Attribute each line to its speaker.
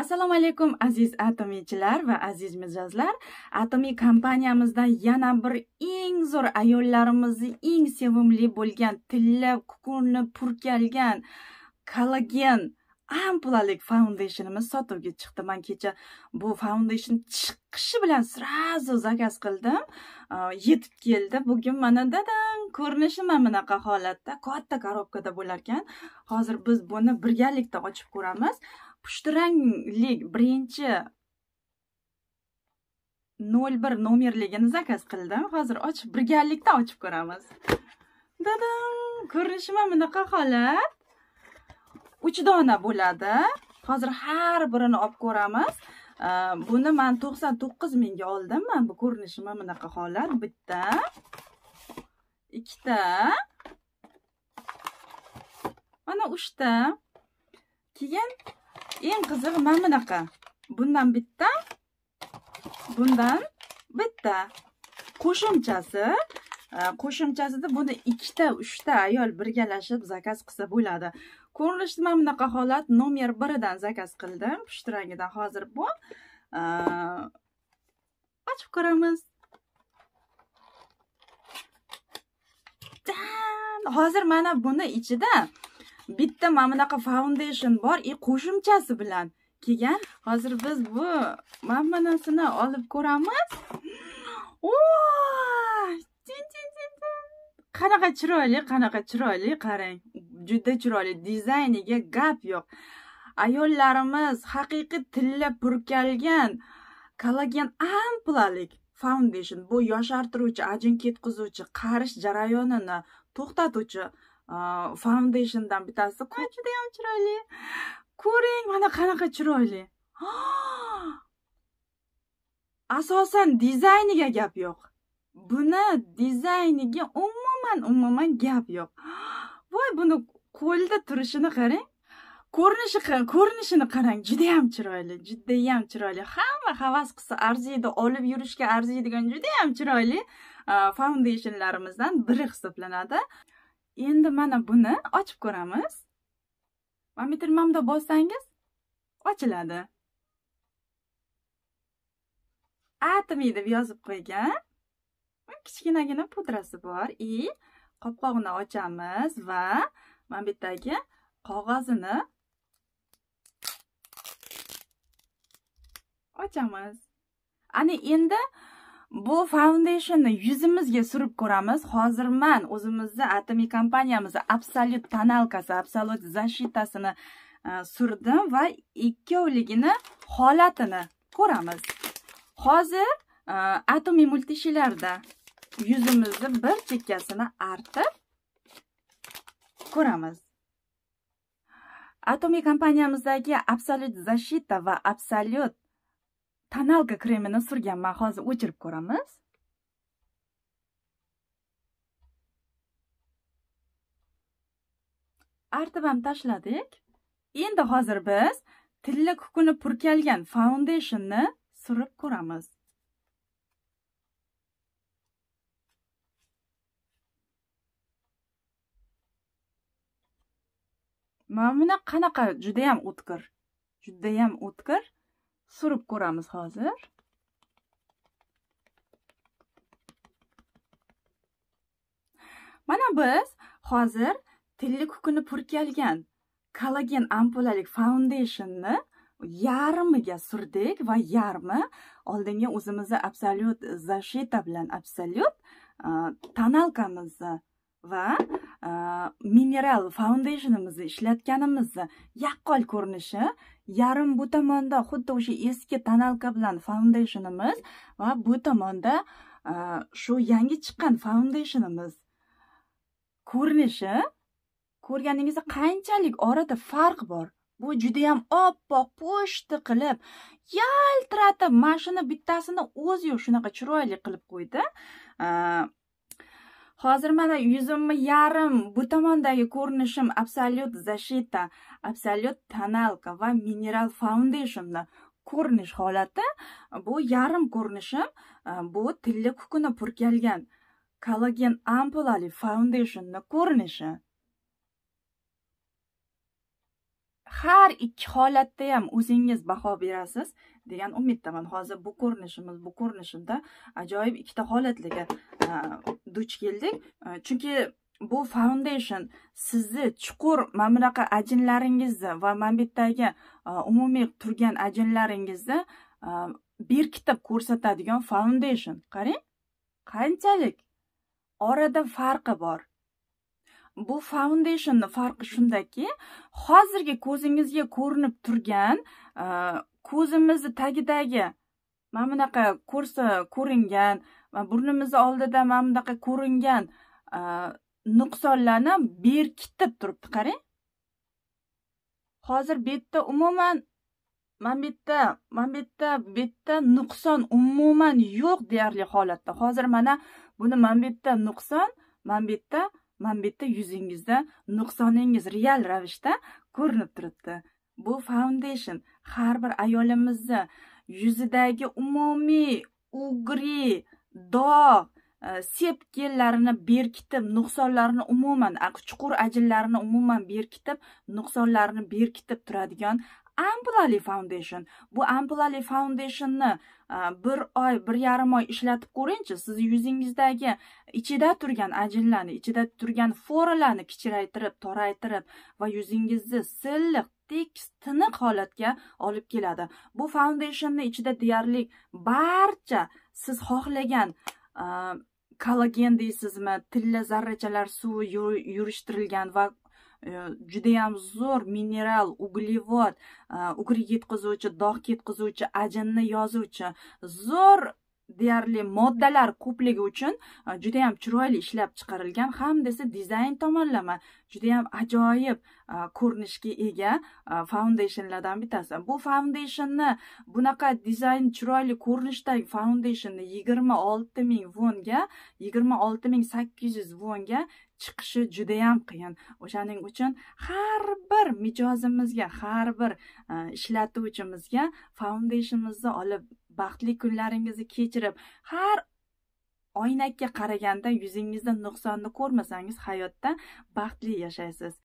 Speaker 1: assalomu alaykum aziz atomiychilar va aziz mijozlar atomiy kompaniyamizda yana bir eng zo'r ayollarimizni eng sevimli bo'lgan tilla kukurni purkalgan kollagen ampulalik foundationimiz sotuvga chiqdi man kecha bu foundation chiqishi bilan сразу zakaz qildim yetib keldi bugun mana dadang ko'rinishi mana bunaqa holatda katta korobkada bo'lar ekan hozir biz buni birgalikda ochib ko'ramiz pushtiranglik birinchi nol bir nomerligini zakaz qildim hozir ochib birgalikda ochib ko'ramiz dadam ko'rinishi bunaqa holat uch dona bo'ladi hozir har birini olib ko'ramiz buni man to'qson to'qqiz mingga oldim mana bu ko'rinishi mana bunaqa holat bitta ikkita mana uchta keyin eng qizig'i mana bunaqa bundan bitta bundan bitta qo'shimchasi e, qo'shimchasida buni ikkita uchta ayol birgalashib zakaz qilsa bo'ladi ko'rinishda mana bunaqa holat nomer biridan zakaz qildim pushti rangidan hozir bu e, ochib ko'ramiz hozir mana buni ichida bitta mana bunaqa foundation bor и qo'shimchasi bilan kelgan hozir biz bu mana bunisini olib ko'ramiz qanaqa chiroyli qanaqa chiroyli qarang juda chiroyli dizayniga gap yo'q ayollarimiz haqiqiy tilla purkalgan kollagen ampulalik foundation bu yoshartiruvchi ajin ketkazuvchi qarish jarayonini to'xtatuvchi foundationdan bittasi qo'y judayam chiroyli ko'ring mana qanaqa chiroyli asosan dizayniga gap yo'q buni dizayniga umuman umuman gap yo'q voy buni qo'lda turishini qarang ko'rinishi ko'rinishini qarang judayam chiroyli judayam chiroyli hamma havas qilsa arziydi olib yurishga arziydigan judayam chiroyli foundationlarimizdan biri hisoblanadi endi mana buni ochib ko'ramiz momometer mamda bossangiz ochiladi atomiy deb yozib qo'ygan kichkinagina pudrasi bor и qopqog'ini ochamiz va mana bu yerdagi qog'ozini ochamiz ana endi bu foundationni yuzimizga surib ko'ramiz hozir man o'zimizni atomiy kompaniyamizni absolyut tonalkasi absolyut zashitasini e, surdim va ikkovligini holatini ko'ramiz hozir e, atomiy multishilarda yuzimizni bir chekkasini artib ko'ramiz atomiy kompaniyamizdagi absolyut zashita va absolyut tonalka kremini surganman hozir o'chirib ko'ramiz artib ham tashladik endi hozir biz tilla kukuni purkalgan foundationni surib ko'ramiz mana buni qanaqa judayam o'tkir judayam o'tkir surib ko'ramiz hozir mana biz hozir tilli kukuni purkalgan kollagen ampulalik foundationni yarmiga surdik va yarmi oldinga o'zimizni absolyut zashita bilan absolyut tonalkamizni va Э, mineral foundationimizni ishlatganimizni yaqqol ko'rinishi yarim bu tomonda xuddi o'sha eski tonalka bilan foundationimiz va bu tomonda e, shu yangi chiqqan foundationimiz ko'rinishi ko'rganingizda qanchalik orada farq bor bu judayam oppoq pushti qilib yaltiratib mana shuni bittasini o'ziyu shunaqa chiroyli qilib qo'ydi e, hozir mana yuzimni yarim bu tomondagi ko'rinishim absolyut zashita absolyut tonalka va mineral foundationni ko'rinish holati bu yarim ko'rinishim e, bu tilla kukuni purkalgan kollagen ampulali foundationni ko'rinishi har ikki holatda ham o'zingiz baho berasiz degan umiddaman hozir bu ko'rinishimiz bu ko'rinishimda ajoyib ikkita holatlarga e, duch keldik chunki bu foundation sizni chuqur mana bunaqa ajinlaringizni va mana bu yerdagi e, umumiy turgan ajinlaringizni e, berkitib ko'rsatadigan foundation qarang qanchalik orada farqi bor bu foundationni farqi shundaki hozirgi ko'zingizga ko'rinib turgan e, ko'zimizni tagidagi mana bunaqa ko'rsa ko'ringan va burnimizni oldida mana bunaqa ko'ringan nuqsonlarni berkitib turibdi qarang hozir bu yerda umuman mana bu yerda mana bu yerda bu yerda nuqson umuman yo'q deyarli holatda hozir mana buni mana bu yerda nuqson mana bu yerda mana bu yerda yuzingizda nuqsoningiz real ravishda ko'rinib turibdi bu foundation har bir ayolimizni yuzidagi umumiy ugri dog' e, sepkellarini berkitib nuqsonlarni umuman chuqur ajinlarini umuman berkitib nuqsonlarni berkitib turadigan ampulali foundation bu ampulali foundationni e, bir oy bir yarim oy ishlatib ko'ringchi siz yuzingizdagi ichida turgan ajinlarni ichida turgan foralarni kichraytirib toraytirib va yuzingizni silliq tekis tiniq holatga olib keladi bu foundationni ichida deyarli barcha siz xohlagan kollagen deysizmi tilla zarrachalar suvi yurishtirilgan va e, judayam zo'r mineral uglevod ugri yetkazuvchi dog' ketkazuvchi ajinni yozuvchi zo'r deyarli moddalar ko'pligi uchun e, judayam chiroyli ishlab chiqarilgan ham desa dizayn tomonlama judayam ajoyib e, ko'rinishga ega e, foundationlardan bittasi bu foundationni bunaqa dizayn chiroyli ko'rinishdagi foundationni yigirma olti ming vonga yigirma olti ming sakkiz yuz vonga chiqishi judayam qiyin o'shaning uchun har bir mijozimizga har bir ishlatuvchimizga foundationimizni olib baxtli kunlaringizni kechirib har oynakka qaraganda yuzingizda nuqsonni ko'rmasangiz hayotda baxtli yashaysiz